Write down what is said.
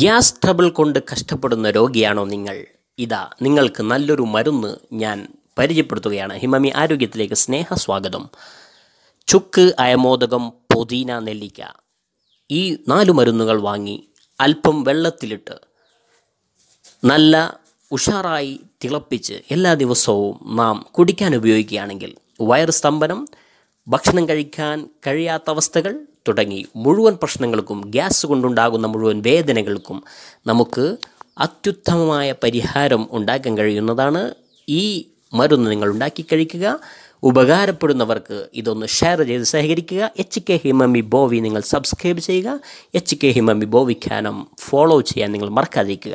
gas trouble കൊണ്ട് കഷ്ടപ്പെടുന്ന രോഗിയാണോ നിങ്ങൾ ഇതാ നിങ്ങൾക്ക് നല്ലൊരു മരുന്ന് ഞാൻ പരിചയപ്പെടുത്തുകയാണ് ഹിമമി ആരോഗ്യത്തിലേക്ക് സ്നേഹസ്വാഗതം ചുക്ക് അയമോദകം പൊതീന നെല്ലിക്ക ഈ നാല് മരുന്നുകൾ വാങ്ങി അല്പം വെള്ളത്തിലിട്ട് നല്ല ഉഷാറായി തിളപ്പിച്ച് എല്ലാ ദിവസവും നാം കുടിക്കാൻ ഉപയോഗിക്കുകയാണെങ്കിൽ വയർ സ്തംഭനം ഭക്ഷണം കഴിക്കാൻ കഴിയാത്ത അവസ്ഥകൾ തുടങ്ങി മുഴുവൻ പ്രശ്നങ്ങൾക്കും ഗ്യാസ് കൊണ്ടുണ്ടാകുന്ന മുഴുവൻ വേദനകൾക്കും നമുക്ക് അത്യുത്തമമായ പരിഹാരം ഉണ്ടാക്കാൻ കഴിയുന്നതാണ് ഈ മരുന്ന് നിങ്ങൾ ഉണ്ടാക്കി കഴിക്കുക ഉപകാരപ്പെടുന്നവർക്ക് ഇതൊന്ന് ഷെയർ ചെയ്ത് സഹകരിക്കുക എച്ച് കെ ഹിമമി ബോവി നിങ്ങൾ സബ്സ്ക്രൈബ് ചെയ്യുക എച്ച് കെ ഹിമമി ബോവി ഖാനം ഫോളോ ചെയ്യാൻ നിങ്ങൾ മറക്കാതിരിക്കുക